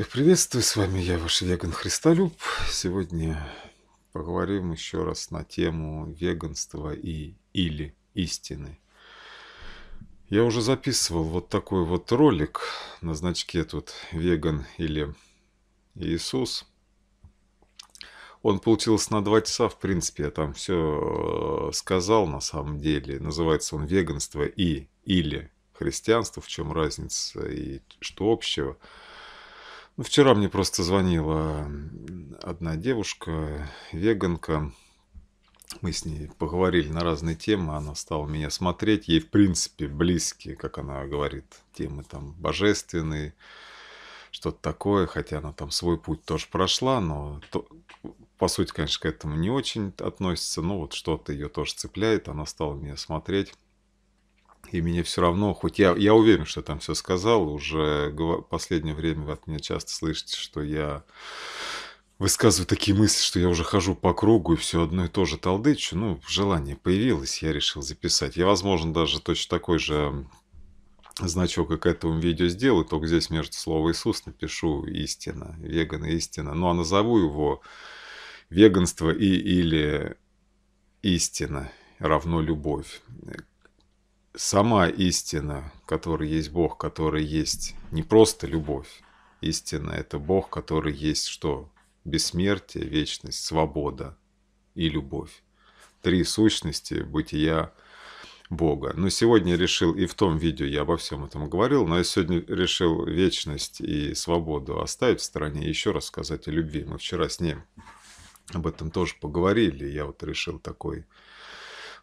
Всех приветствую, с вами я, ваш веган Христолюб. Сегодня поговорим еще раз на тему веганства и или истины. Я уже записывал вот такой вот ролик на значке тут «Веган» или «Иисус». Он получился на два часа, в принципе, я там все э, сказал на самом деле. Называется он «Веганство и или христианство», в чем разница и что общего – вчера мне просто звонила одна девушка, веганка. Мы с ней поговорили на разные темы, она стала меня смотреть. Ей, в принципе, близкие, как она говорит, темы там божественные, что-то такое. Хотя она там свой путь тоже прошла, но то, по сути, конечно, к этому не очень относится. Но вот что-то ее тоже цепляет, она стала меня смотреть и мне все равно, хоть я, я уверен, что я там все сказал, уже в последнее время вы от меня часто слышите, что я высказываю такие мысли, что я уже хожу по кругу и все одно и то же толдычу. Ну, желание появилось, я решил записать. Я, возможно, даже точно такой же значок, как этому видео сделаю, только здесь между словом Иисус напишу истина, веган и истина. Ну, а назову его веганство и или истина равно любовь сама истина, который есть Бог, который есть не просто любовь. Истина – это Бог, который есть что? Бессмертие, вечность, свобода и любовь. Три сущности бытия Бога. Но сегодня решил, и в том видео я обо всем этом говорил, но я сегодня решил вечность и свободу оставить в стороне и еще раз сказать о любви. Мы вчера с ним об этом тоже поговорили, я вот решил такой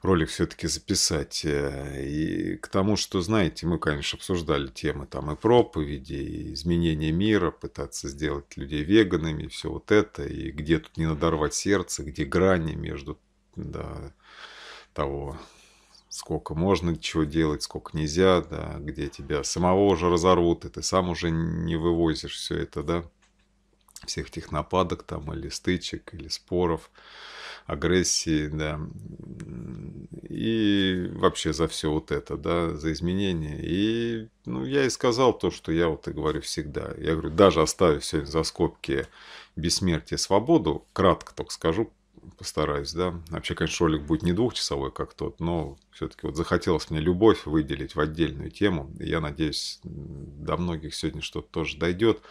ролик все-таки записать. Э, и к тому, что, знаете, мы, конечно, обсуждали темы там и проповеди, и изменения мира, пытаться сделать людей веганами, и все вот это, и где тут не надорвать сердце, где грани между да, того, сколько можно чего делать, сколько нельзя, да, где тебя самого уже разорвут, и ты сам уже не вывозишь все это, да, всех этих нападок там или стычек, или споров агрессии, да, и вообще за все вот это, да, за изменения. И, ну, я и сказал то, что я вот и говорю всегда. Я говорю, даже оставив сегодня за скобки бессмертие, свободу, кратко только скажу, постараюсь, да. Вообще, конечно, ролик будет не двухчасовой, как тот, но все-таки вот захотелось мне любовь выделить в отдельную тему. И я надеюсь, до многих сегодня что-то тоже дойдет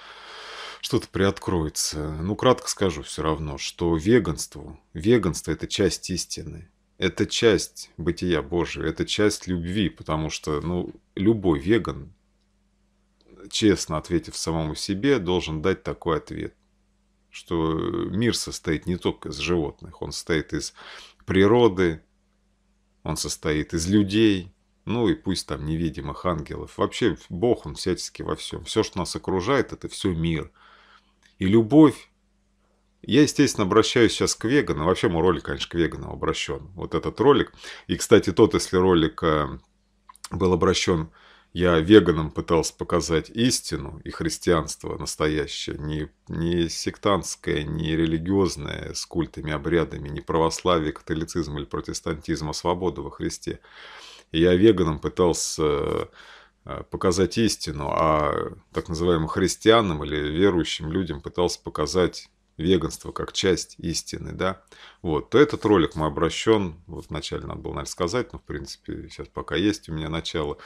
что-то приоткроется. Ну, кратко скажу все равно, что веганство, веганство – это часть истины. Это часть бытия Божьего, это часть любви, потому что, ну, любой веган, честно ответив самому себе, должен дать такой ответ, что мир состоит не только из животных, он состоит из природы, он состоит из людей – ну и пусть там невидимых ангелов. Вообще Бог, Он всячески во всем. Все, что нас окружает, это все мир и любовь. Я, естественно, обращаюсь сейчас к вегану. Вообще мой ролик, конечно, к вегану обращен. Вот этот ролик. И, кстати, тот, если ролик э, был обращен, я веганам пытался показать истину и христианство настоящее. Не, не сектантское, не религиозное, с культами, обрядами, не православие, католицизм или протестантизм, а свободу во Христе. И я веганам пытался э, а, показать истину, а так называемым христианам или верующим людям пытался показать веганство как часть истины, да, вот, то этот ролик мой обращен, вот вначале надо было, наверное, сказать, но, в принципе, сейчас пока есть у меня начало,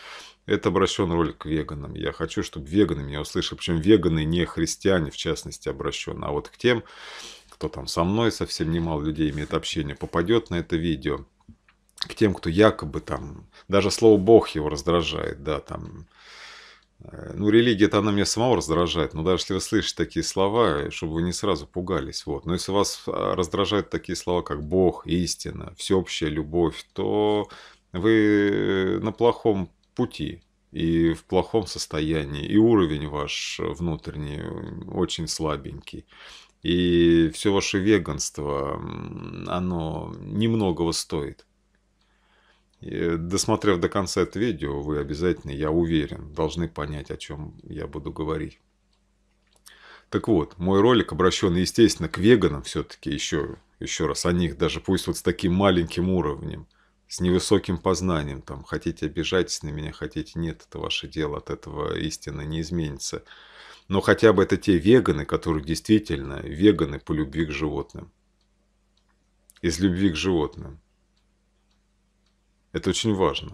это обращен ролик к веганам, я хочу, чтобы веганы меня услышали, причем веганы не христиане, в частности, обращен, а вот к тем, кто там со мной, совсем немало людей имеет общение, попадет на это видео, к тем, кто якобы там, даже слово Бог его раздражает, да, там, э, ну, религия-то она меня самого раздражает, но даже если вы слышите такие слова, э, чтобы вы не сразу пугались, вот. Но если вас а, раздражают такие слова, как Бог, истина, всеобщая любовь, то вы э, на плохом пути и в плохом состоянии, и уровень ваш внутренний очень слабенький. И все ваше веганство, оно немногого стоит. И, досмотрев до конца это видео, вы обязательно, я уверен, должны понять, о чем я буду говорить. Так вот, мой ролик обращен, естественно, к веганам все-таки еще, еще раз о них, даже пусть вот с таким маленьким уровнем, с невысоким познанием, там, хотите обижайтесь на меня, хотите нет, это ваше дело, от этого истина не изменится. Но хотя бы это те веганы, которые действительно веганы по любви к животным. Из любви к животным. Это очень важно.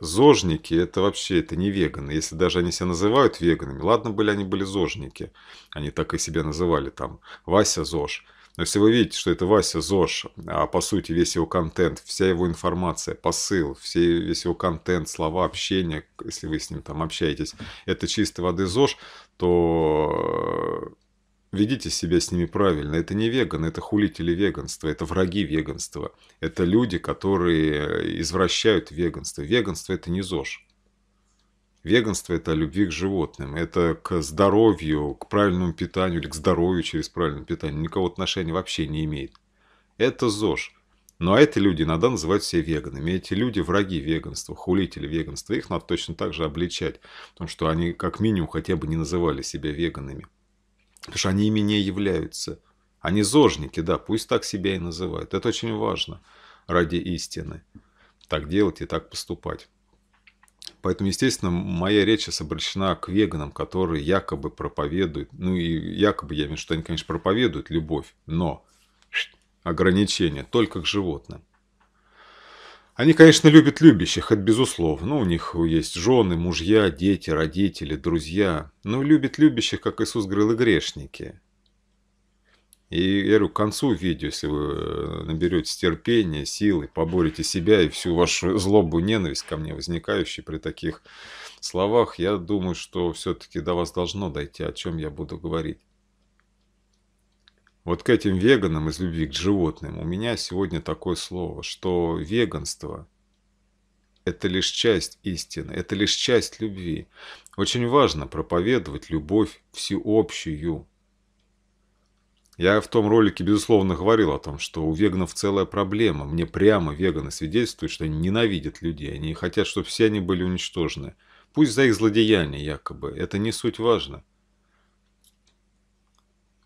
Зожники – это вообще это не веганы. Если даже они себя называют веганами, ладно были они были зожники. Они так и себя называли там. Вася Зож. Но если вы видите, что это Вася Зож, а по сути весь его контент, вся его информация, посыл, все, весь его контент, слова, общение, если вы с ним там общаетесь, это чистой воды Зож, то Ведите себя с ними правильно. Это не веганы, это хулители веганства, это враги веганства. Это люди, которые э, извращают веганство. Веганство – это не ЗОЖ. Веганство – это любви к животным, это к здоровью, к правильному питанию или к здоровью через правильное питание. Никакого отношения вообще не имеет. Это ЗОЖ. Ну а эти люди иногда называют себя веганами. эти люди враги веганства, хулители веганства. Их надо точно так же обличать, потому что они как минимум хотя бы не называли себя веганами. Потому что они ими не являются. Они зожники, да, пусть так себя и называют. Это очень важно ради истины. Так делать и так поступать. Поэтому, естественно, моя речь сейчас обращена к веганам, которые якобы проповедуют, ну и якобы, я имею в виду, что они, конечно, проповедуют любовь, но ограничения только к животным. Они, конечно, любят любящих, это безусловно. Ну, у них есть жены, мужья, дети, родители, друзья. Но любят любящих, как Иисус говорил, и грешники. И я говорю, к концу видео, если вы э, наберете терпение, силы, поборете себя и всю вашу злобу, ненависть ко мне, возникающую при таких словах, я думаю, что все-таки до вас должно дойти, о чем я буду говорить. Вот к этим веганам из любви к животным у меня сегодня такое слово, что веганство – это лишь часть истины, это лишь часть любви. Очень важно проповедовать любовь всеобщую. Я в том ролике, безусловно, говорил о том, что у веганов целая проблема. Мне прямо веганы свидетельствуют, что они ненавидят людей, они хотят, чтобы все они были уничтожены. Пусть за их злодеяния якобы, это не суть важно –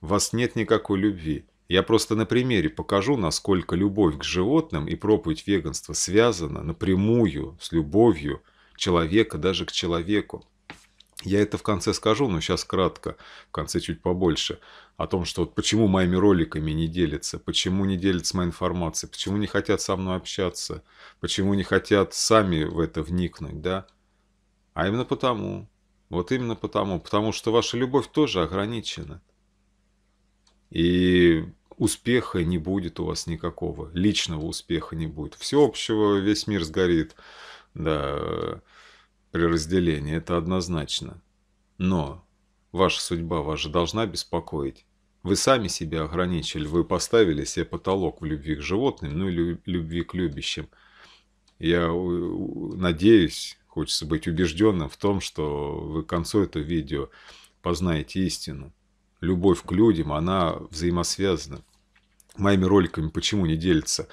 вас нет никакой любви. Я просто на примере покажу, насколько любовь к животным и проповедь веганства связана напрямую с любовью человека даже к человеку. Я это в конце скажу, но сейчас кратко, в конце чуть побольше, о том, что вот почему моими роликами не делятся, почему не делятся моей информацией, почему не хотят со мной общаться, почему не хотят сами в это вникнуть, да? А именно потому, вот именно потому, потому что ваша любовь тоже ограничена. И успеха не будет у вас никакого, личного успеха не будет. Всеобщего весь мир сгорит, да, при разделении, это однозначно. Но ваша судьба вас же должна беспокоить. Вы сами себя ограничили, вы поставили себе потолок в любви к животным, ну и любви к любящим. Я надеюсь, хочется быть убежденным в том, что вы к концу этого видео познаете истину любовь к людям, она взаимосвязана. Моими роликами почему не делится?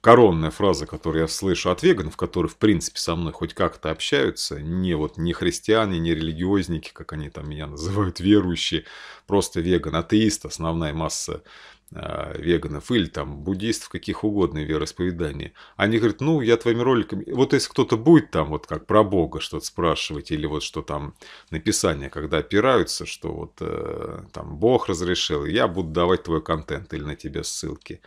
коронная фраза, которую я слышу от веганов, которые, в принципе, со мной хоть как-то общаются, не вот не христиане, не религиозники, как они там меня называют, верующие, просто веган, атеист, основная масса э, веганов или там буддистов, каких угодно вероисповеданий. Они говорят, ну, я твоими роликами... Вот если кто-то будет там вот как про Бога что-то спрашивать или вот что там написание, когда опираются, что вот э, там Бог разрешил, я буду давать твой контент или на тебе ссылки.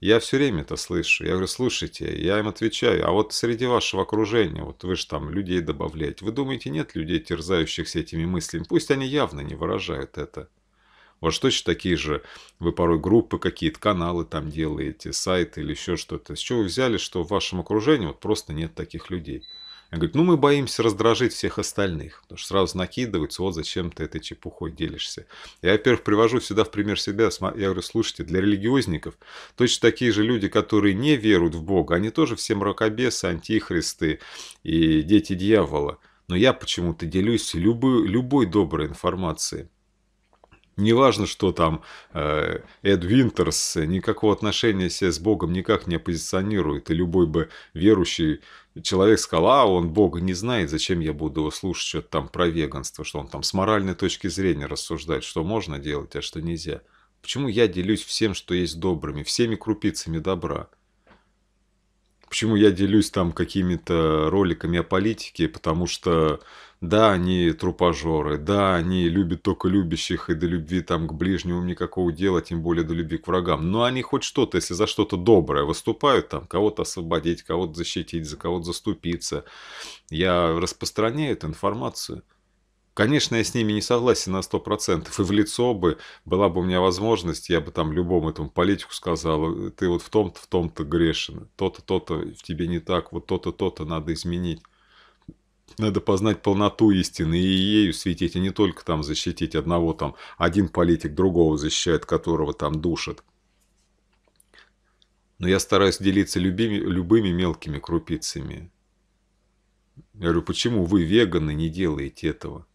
Я все время это слышу. Я говорю, слушайте, я им отвечаю, а вот среди вашего окружения, вот вы же там людей добавляете, вы думаете, нет людей, терзающихся этими мыслями? Пусть они явно не выражают это. Вот что точно такие же, вы порой группы какие-то, каналы там делаете, сайты или еще что-то. С чего вы взяли, что в вашем окружении вот просто нет таких людей? Она говорит, ну мы боимся раздражить всех остальных, потому что сразу накидываются, вот зачем ты этой чепухой делишься. Я, во-первых, привожу сюда в пример себя, я говорю, слушайте, для религиозников точно такие же люди, которые не веруют в Бога, они тоже все мракобесы, антихристы и дети дьявола. Но я почему-то делюсь любой, любой доброй информацией. Неважно, что там э, Эд Винтерс никакого отношения себя с Богом никак не позиционирует, и любой бы верующий человек сказал, а он Бога не знает, зачем я буду слушать что-то там про веганство, что он там с моральной точки зрения рассуждает, что можно делать, а что нельзя. Почему я делюсь всем, что есть добрыми, всеми крупицами добра? Почему я делюсь там какими-то роликами о политике, потому что да, они трупожоры. да, они любят только любящих и до любви там к ближнему никакого дела, тем более до любви к врагам. Но они хоть что-то, если за что-то доброе выступают, там кого-то освободить, кого-то защитить, за кого-то заступиться. Я распространяю эту информацию. Конечно, я с ними не согласен на сто процентов. И в лицо бы, была бы у меня возможность, я бы там любому этому политику сказал, ты вот в том-то, в том-то грешен, то-то, то-то в тебе не так, вот то-то, то-то надо изменить. Надо познать полноту истины и ею светить, и а не только там защитить одного там, один политик другого защищает, которого там душат. Но я стараюсь делиться любыми, любыми мелкими крупицами. Я говорю, почему вы, веганы, не делаете этого?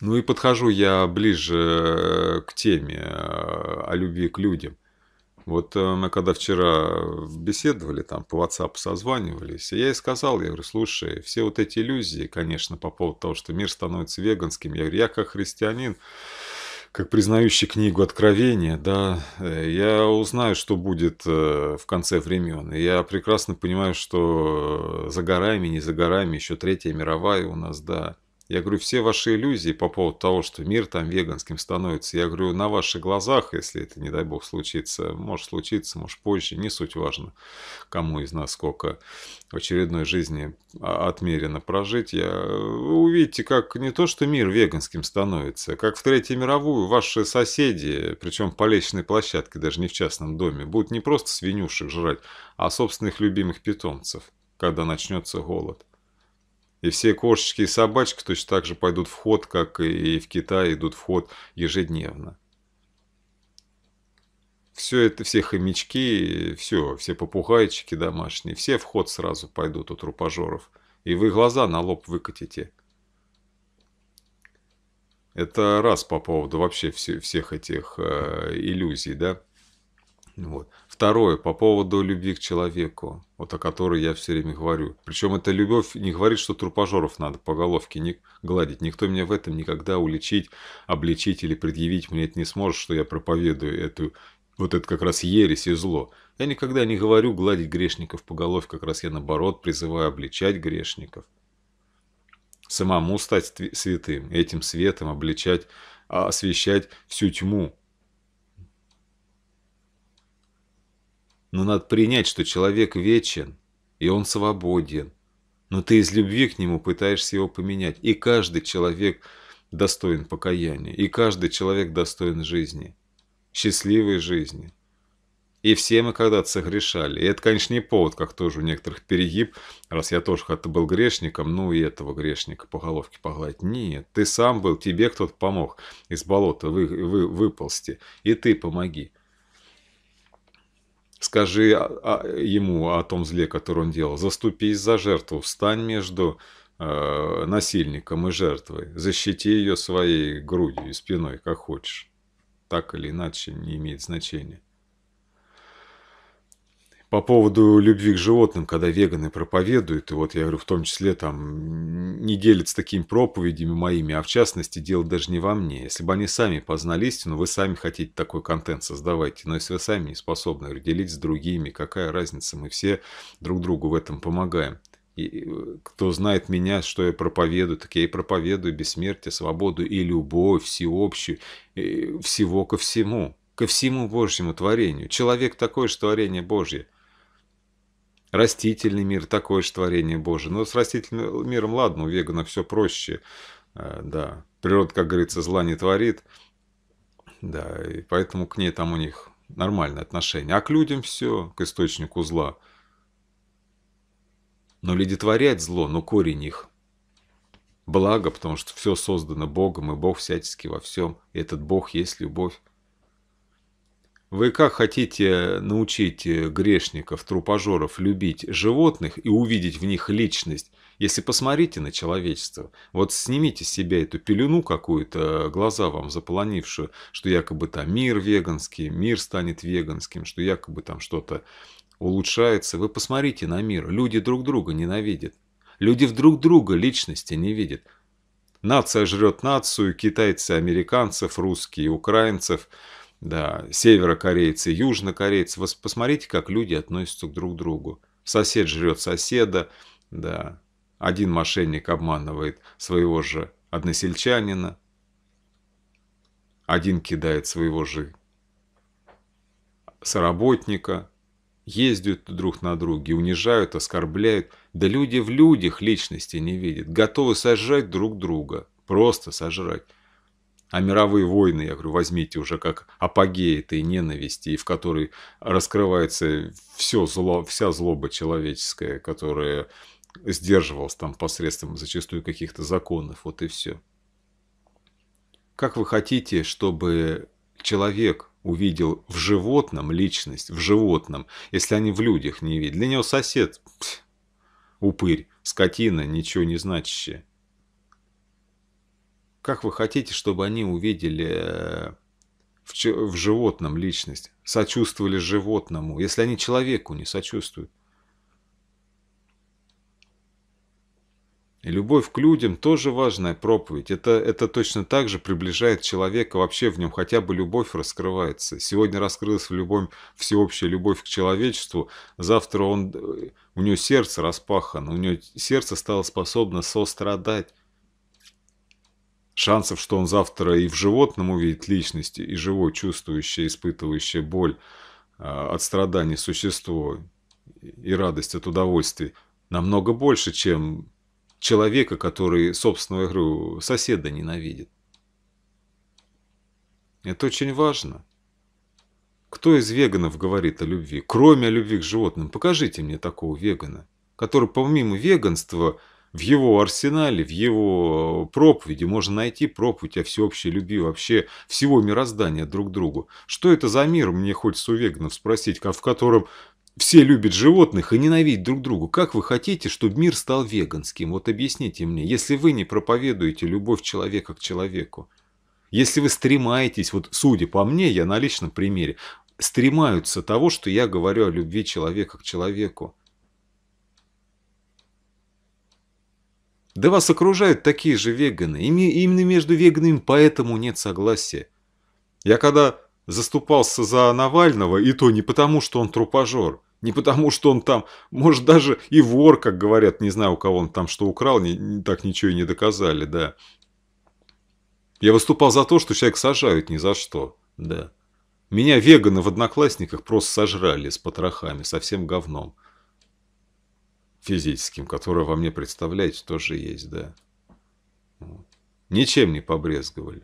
Ну и подхожу я ближе э, к теме э, о любви к людям – вот э, мы когда вчера беседовали, там по WhatsApp созванивались, я ей сказал, я говорю, слушай, все вот эти иллюзии, конечно, по поводу того, что мир становится веганским, я говорю, я как христианин, как признающий книгу Откровения, да, э, я узнаю, что будет э, в конце времен. И я прекрасно понимаю, что за горами, не за горами, еще Третья мировая у нас, да. Я говорю, все ваши иллюзии по поводу того, что мир там веганским становится, я говорю, на ваших глазах, если это, не дай бог, случится, может случиться, может позже, не суть важно, кому из нас сколько в очередной жизни а, отмерено прожить, я... вы э, увидите, как не то, что мир веганским становится, как в Третью мировую ваши соседи, причем по лестничной площадке, даже не в частном доме, будут не просто свинюшек жрать, а собственных любимых питомцев, когда начнется голод. И все кошечки и собачки точно так же пойдут в ход, как и в Китае идут в ход ежедневно. Все это, все хомячки, все, все попугайчики домашние, все в ход сразу пойдут у трупожоров. И вы глаза на лоб выкатите. Это раз по поводу вообще все, всех этих э, иллюзий, да? Вот. Второе, по поводу любви к человеку, вот о которой я все время говорю. Причем эта любовь не говорит, что трупожоров надо по головке не гладить. Никто меня в этом никогда уличить, обличить или предъявить мне это не сможет, что я проповедую эту вот это как раз ересь и зло. Я никогда не говорю гладить грешников по головке, как раз я наоборот призываю обличать грешников. Самому стать святым, этим светом обличать, а, освещать всю тьму, Но надо принять, что человек вечен, и он свободен. Но ты из любви к нему пытаешься его поменять. И каждый человек достоин покаяния. И каждый человек достоин жизни. Счастливой жизни. И все мы когда-то согрешали. И это, конечно, не повод, как тоже у некоторых перегиб, раз я тоже когда-то был грешником, ну и этого грешника по головке погладить. Нет, ты сам был, тебе кто-то помог из болота вы, вы, выползти, и ты помоги. Скажи ему о том зле, которое он делал. Заступись за жертву, встань между э, насильником и жертвой. Защити ее своей грудью и спиной, как хочешь. Так или иначе, не имеет значения по поводу любви к животным, когда веганы проповедуют, и вот я говорю, в том числе там не делятся такими проповедями моими, а в частности дело даже не во мне. Если бы они сами познали истину, вы сами хотите такой контент создавать, но если вы сами не способны говорю, делить с другими, какая разница, мы все друг другу в этом помогаем. И кто знает меня, что я проповедую, так я и проповедую бессмертие, свободу и любовь всеобщую, и всего ко всему, ко всему Божьему творению. Человек такое же творение Божье – Растительный мир, такое же творение Божие. Но ну, с растительным миром, ладно, у вегана все проще. Э, да, природа, как говорится, зла не творит. Да, и поэтому к ней там у них нормальное отношение. А к людям все, к источнику зла. Но люди творят зло, но корень их благо, потому что все создано Богом, и Бог всячески во всем. И этот Бог есть любовь. Вы как хотите научить э, грешников, трупожоров любить животных и увидеть в них личность, если посмотрите на человечество? Вот снимите с себя эту пелену какую-то, э, глаза вам заполонившую, что якобы там мир веганский, мир станет веганским, что якобы там что-то улучшается. Вы посмотрите на мир. Люди друг друга ненавидят. Люди в друг друга личности не видят. Нация жрет нацию, китайцы, американцев, русские, украинцев – да, северокорейцы, южнокорейцы. Вы посмотрите, как люди относятся друг к другу. Сосед жрет соседа, да. Один мошенник обманывает своего же односельчанина. Один кидает своего же соработника. Ездят друг на друге, унижают, оскорбляют. Да люди в людях личности не видят. Готовы сожрать друг друга. Просто сожрать. А мировые войны, я говорю, возьмите уже как апогей этой ненависти, в которой раскрывается все зло, вся злоба человеческая, которая сдерживалась там посредством зачастую каких-то законов, вот и все. Как вы хотите, чтобы человек увидел в животном личность, в животном, если они в людях не видят? Для него сосед, пф, упырь, скотина, ничего не значащая. Как вы хотите, чтобы они увидели э, в, в животном личность, сочувствовали животному, если они человеку не сочувствуют? И любовь к людям тоже важная проповедь. Это, это точно так же приближает человека, вообще в нем хотя бы любовь раскрывается. Сегодня раскрылась в любом всеобщая любовь к человечеству, завтра он, э, у него сердце распахано, у него сердце стало способно сострадать. Шансов, что он завтра и в животном увидит личности, и живой, чувствующий, испытывающий боль а, от страданий существо и радость от удовольствия, намного больше, чем человека, который собственную игру соседа ненавидит. Это очень важно. Кто из веганов говорит о любви? Кроме любви к животным, покажите мне такого вегана, который помимо веганства – в его арсенале, в его э, проповеди можно найти проповедь о всеобщей любви вообще всего мироздания друг к другу. Что это за мир, мне хочется уверенно спросить, в котором все любят животных и ненавидят друг другу. Как вы хотите, чтобы мир стал веганским? Вот объясните мне, если вы не проповедуете любовь человека к человеку, если вы стремаетесь, вот судя по мне, я на личном примере, стремаются того, что я говорю о любви человека к человеку. Да вас окружают такие же веганы. И именно между веганами поэтому нет согласия. Я когда заступался за Навального, и то не потому, что он трупожор, не потому, что он там, может, даже и вор, как говорят, не знаю, у кого он там что украл, не, так ничего и не доказали, да. Я выступал за то, что человек сажают ни за что, да. Меня веганы в одноклассниках просто сожрали с потрохами, со всем говном физическим, которое во мне, представляете, тоже есть, да. Вот. Ничем не побрезговали.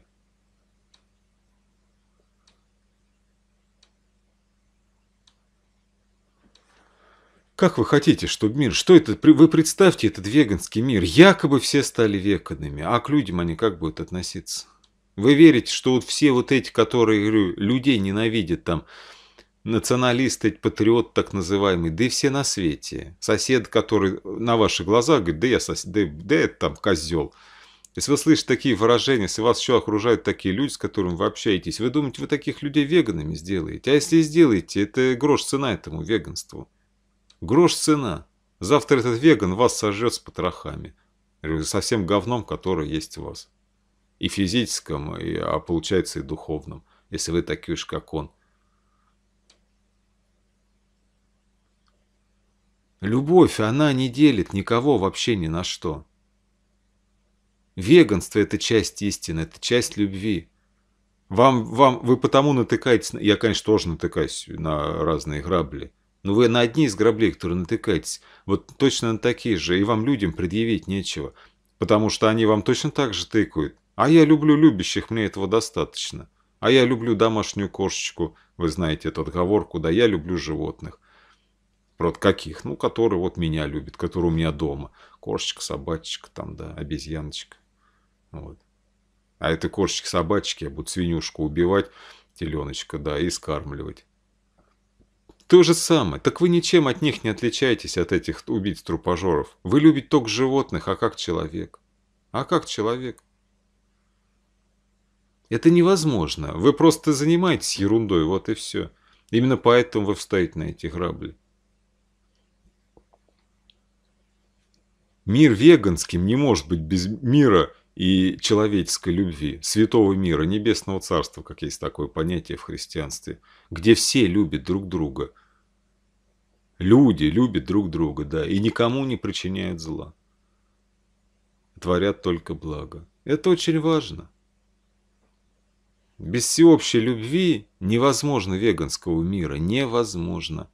Как вы хотите, чтобы мир... Что это? Вы представьте, этот веганский мир. Якобы все стали веганами, а к людям они как будут относиться? Вы верите, что вот все вот эти, которые говорю, людей ненавидят там, националист, патриот так называемый, да и все на свете. Сосед, который на ваших глазах говорит, да я сосед, да, да это там козел. Если вы слышите такие выражения, если вас еще окружают такие люди, с которыми вы общаетесь, вы думаете, вы таких людей веганами сделаете. А если сделаете, это грош цена этому веганству. Грош цена. Завтра этот веган вас сожрет с потрохами. Со всем говном, которое есть у вас. И физическом, и, а получается и духовном, если вы такие уж, как он. Любовь, она не делит никого вообще ни на что. Веганство – это часть истины, это часть любви. Вам, вам, вы потому натыкаетесь, я, конечно, тоже натыкаюсь на разные грабли, но вы на одни из граблей, которые натыкаетесь, вот точно на такие же, и вам людям предъявить нечего, потому что они вам точно так же тыкают. А я люблю любящих, мне этого достаточно. А я люблю домашнюю кошечку, вы знаете эту отговорку, да я люблю животных. Правда, каких? Ну, который вот меня любит, который у меня дома. Кошечка, собачечка, там, да, обезьяночка. Вот. А это кошечки, собачки, я буду свинюшку убивать, теленочка, да, и скармливать. То же самое. Так вы ничем от них не отличаетесь, от этих убийц-трупожоров. Вы любите только животных, а как человек? А как человек? Это невозможно. Вы просто занимаетесь ерундой, вот и все. Именно поэтому вы встаете на эти грабли. Мир веганским не может быть без мира и человеческой любви, святого мира, небесного царства, как есть такое понятие в христианстве, где все любят друг друга. Люди любят друг друга, да, и никому не причиняют зла. Творят только благо. Это очень важно. Без всеобщей любви невозможно веганского мира. Невозможно.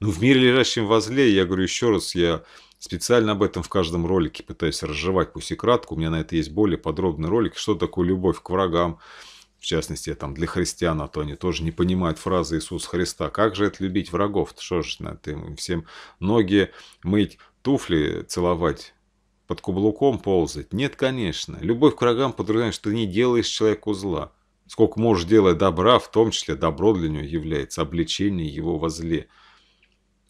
Но ну, в мире, лежащем возле, я говорю еще раз, я Специально об этом в каждом ролике пытаюсь разжевать, пусть и кратко. У меня на это есть более подробный ролик, что такое любовь к врагам. В частности, там для христиан, а то они тоже не понимают фразы Иисуса Христа. Как же это любить врагов? Что же на ты всем ноги мыть, туфли целовать? под каблуком ползать? Нет, конечно. Любовь к врагам подразумевает, что ты не делаешь человеку зла. Сколько можешь делать добра, в том числе добро для него является обличение его во зле.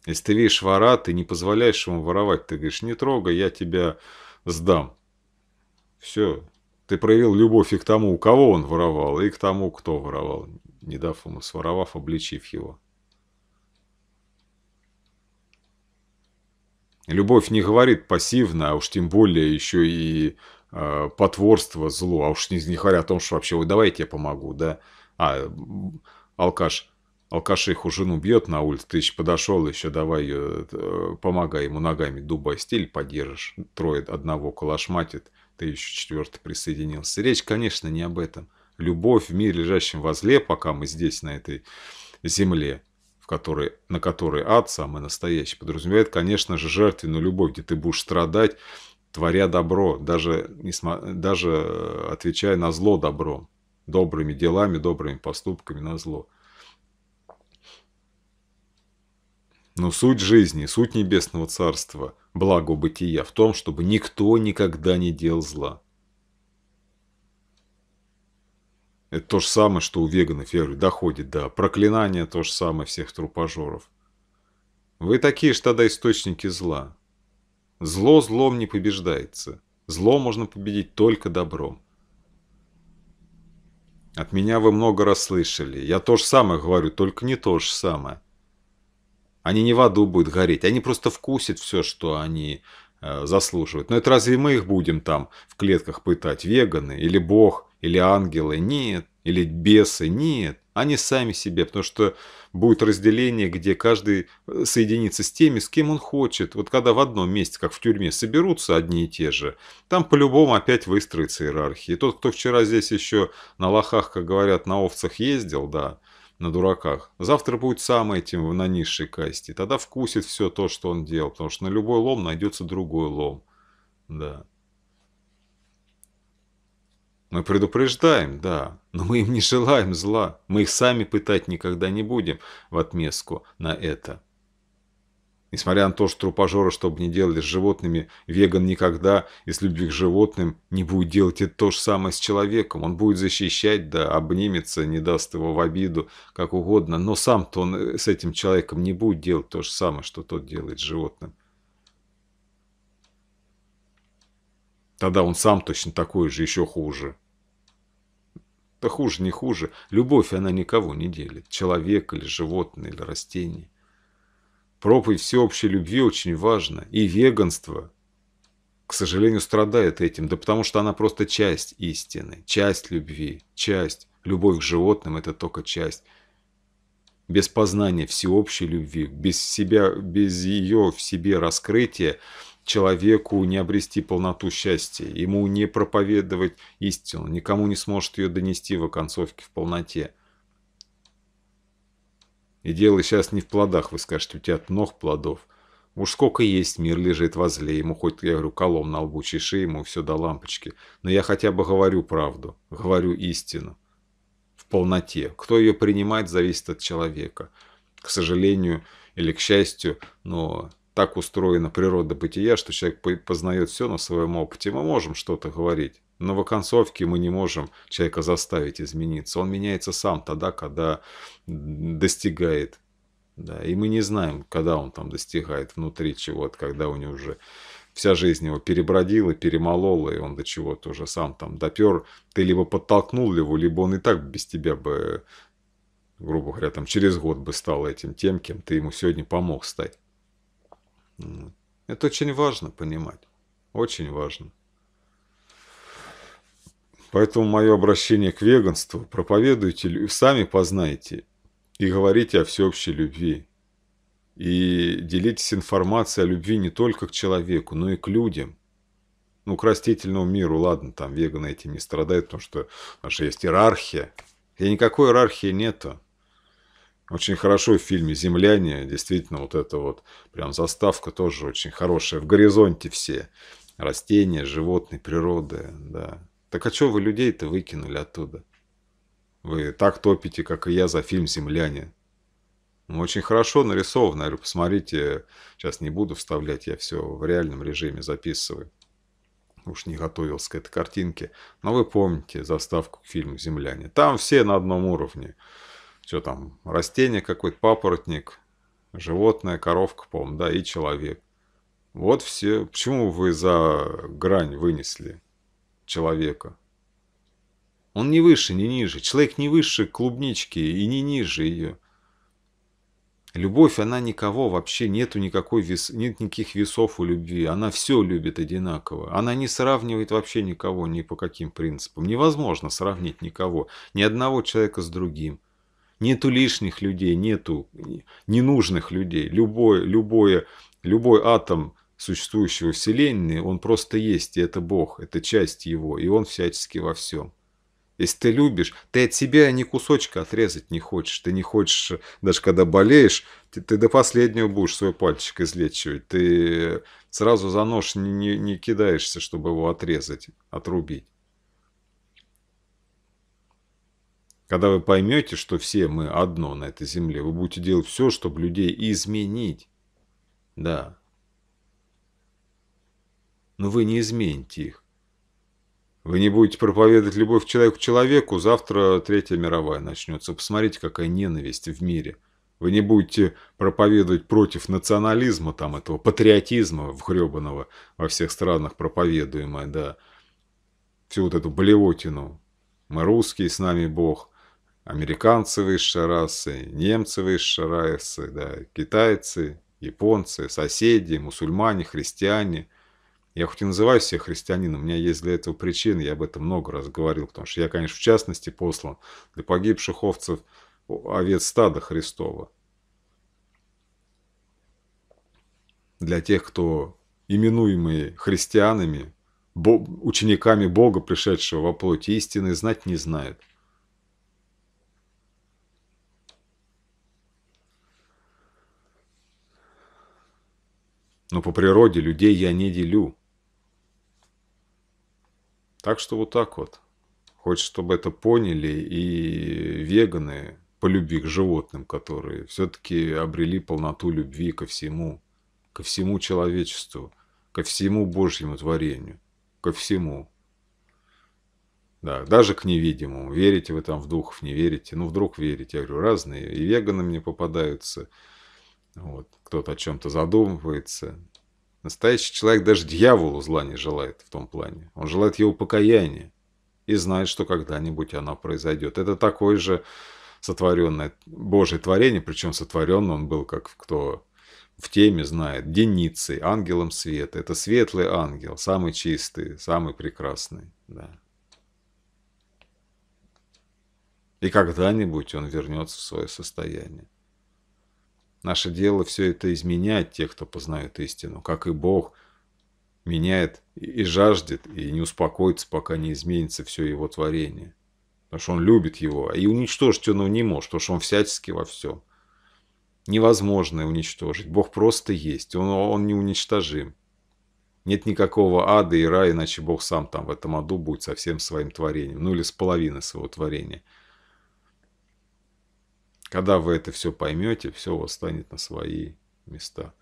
Если ты видишь вора, ты не позволяешь ему воровать. Ты говоришь, не трогай, я тебя сдам. Все. Ты проявил любовь и к тому, у кого он воровал, и к тому, кто воровал, не дав ему, своровав, обличив его. Любовь не говорит пассивно, а уж тем более еще и э, потворство, злу, А уж не, не говоря о том, что вообще, ой, давайте я помогу, да. А, алкаш, Алкаш их уже ну бьет на улице, ты еще подошел, еще давай ее, э, помогай ему ногами дубай стиль поддержишь. Трое одного калашматит, ты еще четвертый присоединился. Речь, конечно, не об этом. Любовь в мире, лежащем возле, пока мы здесь, на этой земле, в которой, на которой ад самый настоящий, подразумевает, конечно же, жертвенную любовь, где ты будешь страдать, творя добро, даже, даже э, отвечая на зло добром, добрыми делами, добрыми поступками на зло. Но суть жизни, суть небесного царства, благо бытия в том, чтобы никто никогда не делал зла. Это то же самое, что у веганов, я доходит до проклинания, то же самое всех трупожоров. Вы такие же тогда источники зла. Зло злом не побеждается. Зло можно победить только добром. От меня вы много раз слышали. Я то же самое говорю, только не то же самое. Они не в аду будут гореть, они просто вкусят все, что они э, заслуживают. Но это разве мы их будем там в клетках пытать? Веганы или бог, или ангелы? Нет. Или бесы? Нет. Они сами себе, потому что будет разделение, где каждый э, соединится с теми, с кем он хочет. Вот когда в одном месте, как в тюрьме, соберутся одни и те же, там по-любому опять выстроится иерархия. И тот, кто вчера здесь еще на лохах, как говорят, на овцах ездил, да, на дураках. Завтра будет сам этим на низшей касте. Тогда вкусит все то, что он делал. Потому что на любой лом найдется другой лом. Да. Мы предупреждаем, да, но мы им не желаем зла. Мы их сами пытать никогда не будем в отместку на это. Несмотря на то, что трупажоры, что бы ни делали с животными, веган никогда из любви к животным не будет делать и то же самое с человеком. Он будет защищать, да, обнимется, не даст его в обиду, как угодно. Но сам-то он э, с этим человеком не будет делать то же самое, что тот делает с животным. Тогда он сам точно такой же, еще хуже. Да хуже, не хуже. Любовь, она никого не делит. Человек или животное, или растение. Проповедь всеобщей любви очень важна. И веганство, к сожалению, страдает этим. Да потому что она просто часть истины, часть любви, часть. Любовь к животным – это только часть. Без познания всеобщей любви, без, себя, без ее в себе раскрытия, человеку не обрести полноту счастья, ему не проповедовать истину, никому не сможет ее донести в оконцовке в полноте. И дело сейчас не в плодах, вы скажете, у тебя ног плодов. Уж сколько есть, мир лежит возле ему, хоть, я говорю, колом на лбу чеши ему, все до лампочки. Но я хотя бы говорю правду, говорю истину. В полноте. Кто ее принимает, зависит от человека. К сожалению или к счастью, но так устроена природа бытия, что человек познает все на своем опыте. Мы можем что-то говорить. Но в оконцовке мы не можем человека заставить измениться. Он меняется сам тогда, когда достигает. Да, и мы не знаем, когда он там достигает внутри чего-то, когда у него уже вся жизнь его перебродила, перемолола, и он до чего-то уже сам там допер. Ты либо подтолкнул его, либо он и так без тебя бы, грубо говоря, там через год бы стал этим тем, кем ты ему сегодня помог стать. Это очень важно понимать. Очень важно. Поэтому мое обращение к веганству проповедуйте сами познайте и говорите о всеобщей любви. И делитесь информацией о любви не только к человеку, но и к людям. Ну, к растительному миру, ладно, там веганы этим не страдают, потому что, потому что есть иерархия. И никакой иерархии нету. Очень хорошо в фильме «Земляне», действительно, вот эта вот прям заставка тоже очень хорошая. В горизонте все. Растения, животные, природы, да. Так а что вы людей-то выкинули оттуда? Вы так топите, как и я, за фильм «Земляне». Ну, очень хорошо нарисовано. Я посмотрите, сейчас не буду вставлять, я все в реальном режиме записываю. Уж не готовился к этой картинке. Но вы помните заставку к фильму «Земляне». Там все на одном уровне. Что там, растение какой-то, папоротник, животное, коровка, по да, и человек. Вот все. Почему вы за грань вынесли? человека. Он не выше, не ниже. Человек не выше клубнички и не ниже ее. Любовь, она никого вообще, нету никакой вес, нет никаких весов у любви. Она все любит одинаково. Она не сравнивает вообще никого ни по каким принципам. Невозможно сравнить никого, ни одного человека с другим. Нету лишних людей, нету ненужных людей. Любой любое, любой атом существующего вселенной, он просто есть, и это Бог, это часть его, и он всячески во всем. Если ты любишь, ты от себя ни кусочка отрезать не хочешь. Ты не хочешь, даже когда болеешь, ты, ты до последнего будешь свой пальчик излечивать. Ты сразу за нож не, не, не кидаешься, чтобы его отрезать, отрубить. Когда вы поймете, что все мы одно на этой земле, вы будете делать все, чтобы людей изменить. Да, но вы не измените их. Вы не будете проповедовать любовь человек к человеку, завтра Третья мировая начнется. Посмотрите, какая ненависть в мире. Вы не будете проповедовать против национализма, там этого патриотизма вхребанного во всех странах проповедуемое, да. Всю вот эту болевотину. Мы русские, с нами Бог. Американцы высшей расы, немцы высшей расы, да, китайцы, японцы, соседи, мусульмане, христиане – я хоть и называю себя христианином, у меня есть для этого причины, я об этом много раз говорил, потому что я, конечно, в частности послан для погибших овцев овец стада Христова. Для тех, кто именуемые христианами, учениками Бога, пришедшего во плоти истины, знать не знают. Но по природе людей я не делю. Так что вот так вот. Хочется, чтобы это поняли и веганы по любви к животным, которые все-таки обрели полноту любви ко всему, ко всему человечеству, ко всему Божьему творению, ко всему. Да, даже к невидимому. Верите вы там в духов, не верите. Ну, вдруг верите. Я говорю, разные. И веганы мне попадаются. Вот, кто-то о чем-то задумывается. Настоящий человек даже дьяволу зла не желает в том плане. Он желает его покаяния и знает, что когда-нибудь оно произойдет. Это такое же сотворенное Божье творение, причем сотворен он был, как кто в теме знает, Деницей, ангелом света. Это светлый ангел, самый чистый, самый прекрасный. Да. И когда-нибудь он вернется в свое состояние. Наше дело все это изменять тех, кто познает истину, как и Бог меняет и жаждет, и не успокоится, пока не изменится все его творение. Потому что он любит его, а и уничтожить он его не может, потому что он всячески во всем. Невозможно уничтожить. Бог просто есть, он, он неуничтожим. Нет никакого ада и рая, иначе Бог сам там в этом аду будет со всем своим творением, ну или с половины своего творения – когда вы это все поймете, все у вас станет на свои места.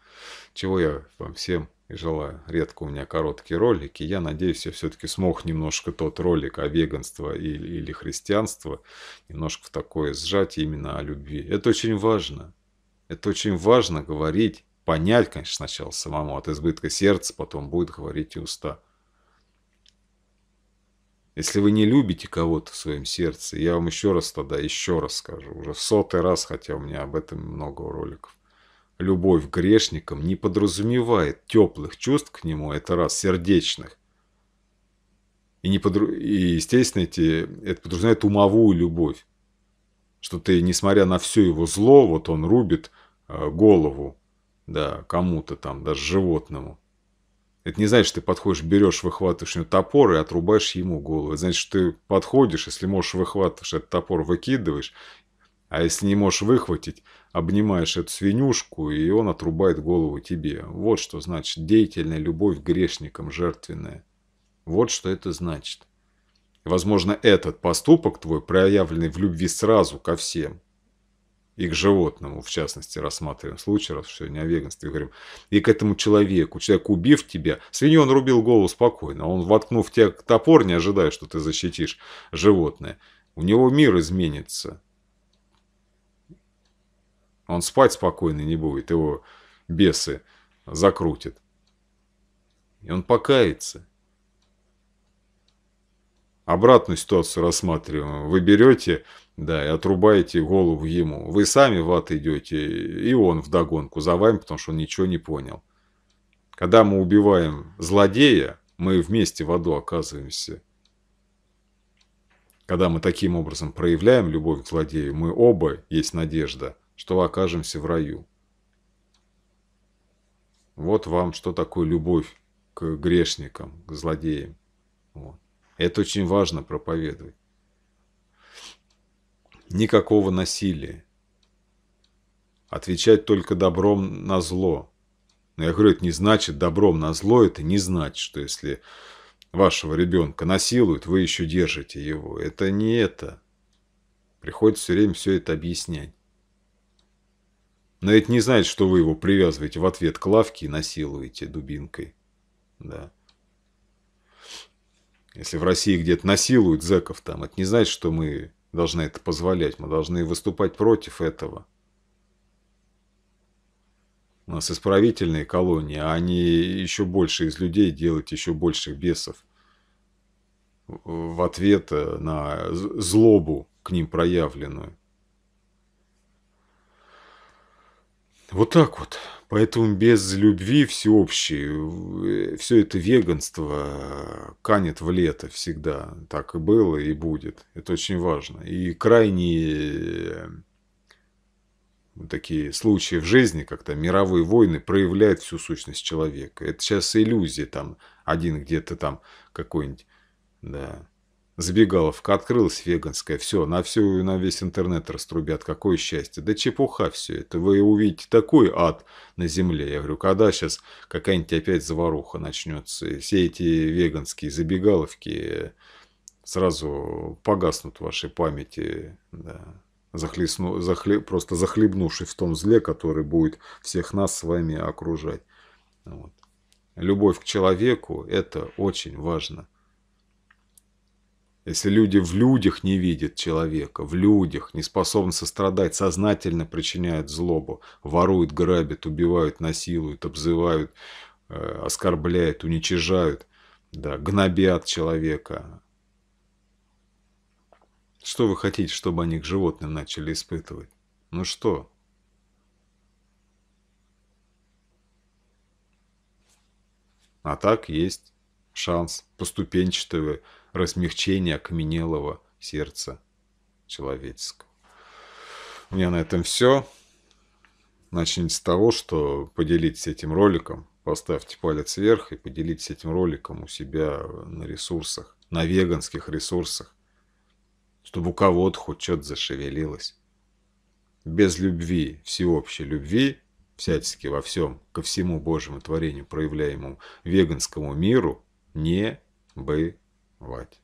Чего я вам всем и желаю. Редко у меня короткие ролики. Я надеюсь, я все-таки смог немножко тот ролик о веганстве или, или христианстве немножко в такое сжать именно о любви. Это очень важно. Это очень важно говорить, понять, конечно, сначала самому от избытка сердца, потом будет говорить и уста. Если вы не любите кого-то в своем сердце, я вам еще раз тогда, еще раз скажу, уже сотый раз, хотя у меня об этом много роликов. Любовь к грешникам не подразумевает теплых чувств к нему, а это раз, сердечных. И, не подру... и естественно, эти... это подразумевает умовую любовь. Что ты, несмотря на все его зло, вот он рубит э, голову, да, кому-то там, даже животному. Это не значит, что ты подходишь, берешь, выхватываешь у него топор и отрубаешь ему голову. Это значит, что ты подходишь, если можешь, выхватываешь этот топор, выкидываешь. А если не можешь выхватить, обнимаешь эту свинюшку, и он отрубает голову тебе. Вот что значит деятельная любовь к грешникам, жертвенная. Вот что это значит. возможно, этот поступок твой, проявленный в любви сразу ко всем, и к животному, в частности, рассматриваем случай, раз что не о веганстве говорим, и к этому человеку. Человек, убив тебя, свинью он рубил голову спокойно, он, воткнув тебя топор, не ожидая, что ты защитишь животное, у него мир изменится. Он спать спокойно не будет, его бесы закрутят. И он покается обратную ситуацию рассматриваем. Вы берете, да, и отрубаете голову ему. Вы сами в ад идете, и он в догонку за вами, потому что он ничего не понял. Когда мы убиваем злодея, мы вместе в аду оказываемся. Когда мы таким образом проявляем любовь к злодею, мы оба есть надежда, что окажемся в раю. Вот вам, что такое любовь к грешникам, к злодеям. Вот. Это очень важно проповедовать. Никакого насилия. Отвечать только добром на зло. Но я говорю, это не значит добром на зло, это не значит, что если вашего ребенка насилуют, вы еще держите его. Это не это. Приходится все время все это объяснять. Но это не значит, что вы его привязываете в ответ к лавке и насилуете дубинкой. Да. Если в России где-то насилуют зэков там, это не значит, что мы должны это позволять. Мы должны выступать против этого. У нас исправительные колонии, а они еще больше из людей делают еще больших бесов в ответ э, на злобу к ним проявленную. Вот так вот. Поэтому без любви всеобщей, э, все это веганство э, канет в лето всегда. Так и было и будет. Это очень важно. И крайние э, такие случаи в жизни, как-то мировые войны проявляют всю сущность человека. Это сейчас иллюзия, там один где-то там какой-нибудь, да, Забегаловка открылась веганская. Все, на всю и на весь интернет раструбят. Какое счастье. Да чепуха все это. Вы увидите такой ад на земле. Я говорю, когда сейчас какая-нибудь опять заваруха начнется. И все эти веганские забегаловки сразу погаснут в вашей памяти. Да. Захлестну, захле, просто захлебнувшись в том зле, который будет всех нас с вами окружать. Вот. Любовь к человеку – это очень важно. Если люди в людях не видят человека, в людях, не способны сострадать, сознательно причиняют злобу, воруют, грабят, убивают, насилуют, обзывают, э, оскорбляют, уничижают, да, гнобят человека. Что вы хотите, чтобы они к животным начали испытывать? Ну что? А так есть шанс поступенчатого размягчения окаменелого сердца человеческого. У меня на этом все. Начните с того, что поделитесь этим роликом, поставьте палец вверх и поделитесь этим роликом у себя на ресурсах, на веганских ресурсах, чтобы у кого-то хоть что-то зашевелилось. Без любви, всеобщей любви, всячески во всем, ко всему Божьему творению, проявляемому веганскому миру – не бывать.